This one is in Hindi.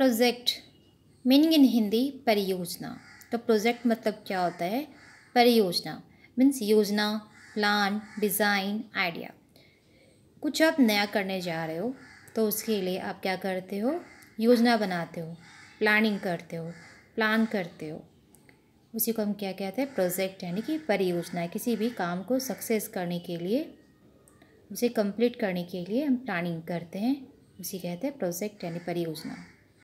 प्रोजेक्ट मीनिंग इन हिंदी परियोजना तो प्रोजेक्ट मतलब क्या होता है परियोजना मीन्स योजना प्लान डिज़ाइन आइडिया कुछ आप नया करने जा रहे हो तो उसके लिए आप क्या करते हो योजना बनाते हो प्लानिंग करते हो प्लान करते हो उसी को हम क्या कहते हैं प्रोजेक्ट यानी कि परियोजना किसी भी काम को सक्सेस करने के लिए उसे कंप्लीट करने के लिए हम प्लानिंग करते हैं उसी कहते हैं प्रोजेक्ट यानी परियोजना